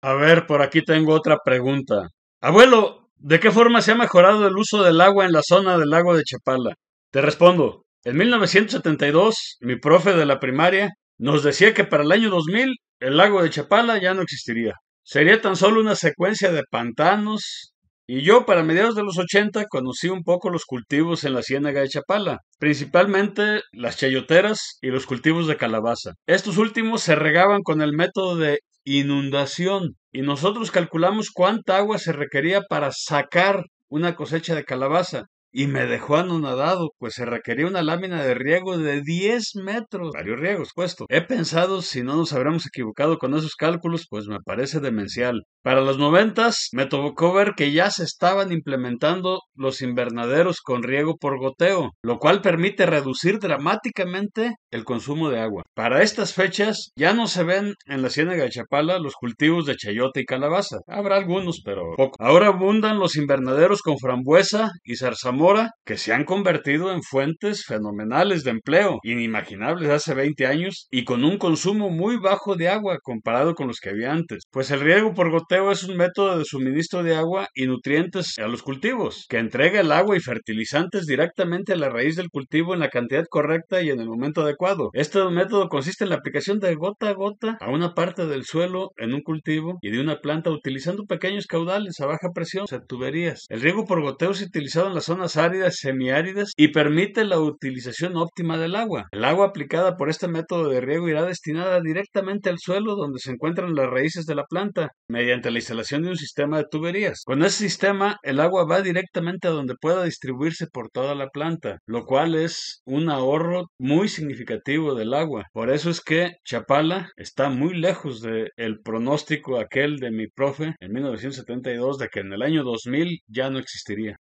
A ver, por aquí tengo otra pregunta. Abuelo, ¿de qué forma se ha mejorado el uso del agua en la zona del lago de Chapala? Te respondo. En 1972, mi profe de la primaria nos decía que para el año 2000 el lago de Chapala ya no existiría. Sería tan solo una secuencia de pantanos. Y yo para mediados de los 80 conocí un poco los cultivos en la ciénaga de Chapala, principalmente las chayoteras y los cultivos de calabaza. Estos últimos se regaban con el método de inundación. Y nosotros calculamos cuánta agua se requería para sacar una cosecha de calabaza y me dejó anonadado, pues se requería una lámina de riego de 10 metros, varios riegos puesto. He pensado si no nos habremos equivocado con esos cálculos, pues me parece demencial. Para los noventas me tocó ver que ya se estaban implementando los invernaderos con riego por goteo, lo cual permite reducir dramáticamente el consumo de agua. Para estas fechas ya no se ven en la ciénaga de Chapala los cultivos de chayote y calabaza. Habrá algunos, pero poco. Ahora abundan los invernaderos con frambuesa y zarzamora que se han convertido en fuentes fenomenales de empleo, inimaginables hace 20 años, y con un consumo muy bajo de agua comparado con los que había antes, pues el riego por goteo es un método de suministro de agua y nutrientes a los cultivos, que entrega el agua y fertilizantes directamente a la raíz del cultivo en la cantidad correcta y en el momento adecuado. Este método consiste en la aplicación de gota a gota a una parte del suelo en un cultivo y de una planta utilizando pequeños caudales a baja presión, o tuberías. El riego por goteo se utilizado en las zonas áridas, semiáridas y permite la utilización óptima del agua. El agua aplicada por este método de riego irá destinada directamente al suelo donde se encuentran las raíces de la planta mediante la instalación de un sistema de tuberías. Con ese sistema el agua va directamente a donde pueda distribuirse por toda la planta, lo cual es un ahorro muy significativo del agua. Por eso es que Chapala está muy lejos del el pronóstico aquel de mi profe en 1972 de que en el año 2000 ya no existiría.